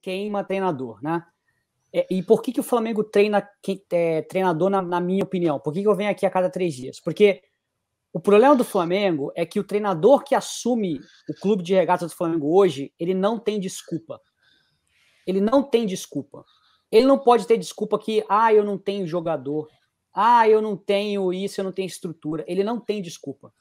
queima treinador, né? É, e por que, que o Flamengo treina é, treinador, na, na, minha opinião? Por que, que eu venho aqui a cada três dias? Porque o problema do Flamengo é que o treinador que assume o clube de regatas do Flamengo hoje, ele não tem desculpa. Ele não tem desculpa. Ele não pode ter desculpa que, ah, eu não tenho jogador, ah, eu não tenho isso, eu não tenho estrutura. Ele não tem desculpa.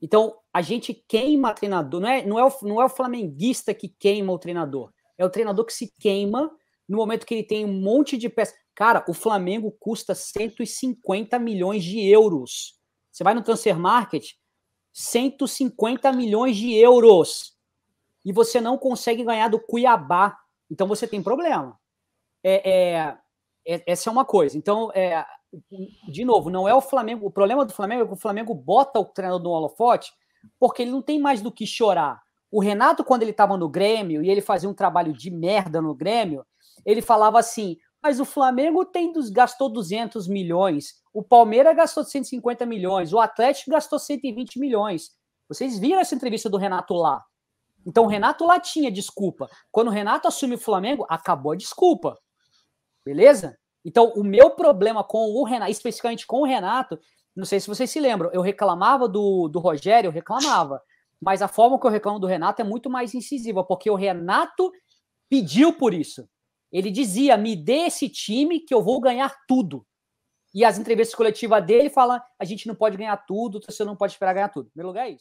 Então, a gente queima treinador, não é, não é, o, não é o flamenguista que queima o treinador é o treinador que se queima no momento que ele tem um monte de peças. Cara, o Flamengo custa 150 milhões de euros. Você vai no Transfer Market, 150 milhões de euros. E você não consegue ganhar do Cuiabá. Então você tem problema. É, é, é, essa é uma coisa. Então, é, de novo, não é o Flamengo. O problema do Flamengo é que o Flamengo bota o treinador no holofote porque ele não tem mais do que chorar. O Renato, quando ele estava no Grêmio e ele fazia um trabalho de merda no Grêmio, ele falava assim: mas o Flamengo tem dos, gastou 200 milhões, o Palmeiras gastou 150 milhões, o Atlético gastou 120 milhões. Vocês viram essa entrevista do Renato lá? Então o Renato lá tinha desculpa. Quando o Renato assume o Flamengo, acabou a desculpa. Beleza? Então o meu problema com o Renato, especificamente com o Renato, não sei se vocês se lembram, eu reclamava do, do Rogério, eu reclamava mas a forma que eu reclamo do Renato é muito mais incisiva, porque o Renato pediu por isso. Ele dizia: me dê esse time que eu vou ganhar tudo. E as entrevistas coletivas dele falam: a gente não pode ganhar tudo, o torcedor não pode esperar ganhar tudo. Meu primeiro lugar, é isso.